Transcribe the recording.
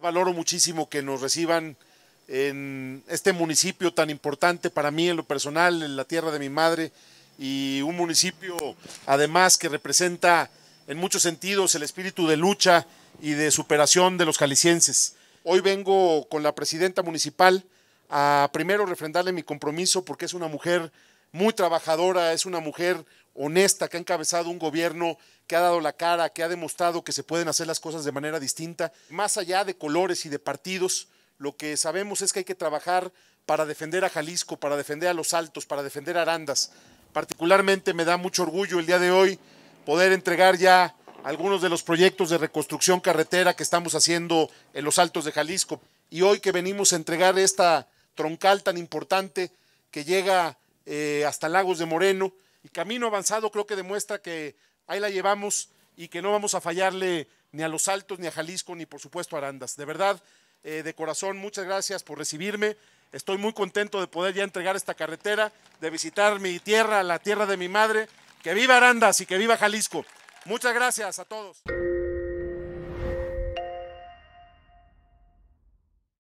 Valoro muchísimo que nos reciban en este municipio tan importante para mí en lo personal, en la tierra de mi madre, y un municipio además que representa en muchos sentidos el espíritu de lucha y de superación de los jaliscienses. Hoy vengo con la presidenta municipal a primero refrendarle mi compromiso porque es una mujer muy trabajadora, es una mujer honesta que ha encabezado un gobierno que ha dado la cara, que ha demostrado que se pueden hacer las cosas de manera distinta. Más allá de colores y de partidos, lo que sabemos es que hay que trabajar para defender a Jalisco, para defender a los Altos, para defender a Arandas. Particularmente me da mucho orgullo el día de hoy poder entregar ya algunos de los proyectos de reconstrucción carretera que estamos haciendo en los Altos de Jalisco. Y hoy que venimos a entregar esta troncal tan importante que llega eh, hasta Lagos de Moreno. Y camino avanzado creo que demuestra que ahí la llevamos y que no vamos a fallarle ni a los Altos, ni a Jalisco, ni por supuesto a Arandas. De verdad, eh, de corazón, muchas gracias por recibirme. Estoy muy contento de poder ya entregar esta carretera, de visitar mi tierra, la tierra de mi madre. Que viva Arandas y que viva Jalisco. Muchas gracias a todos.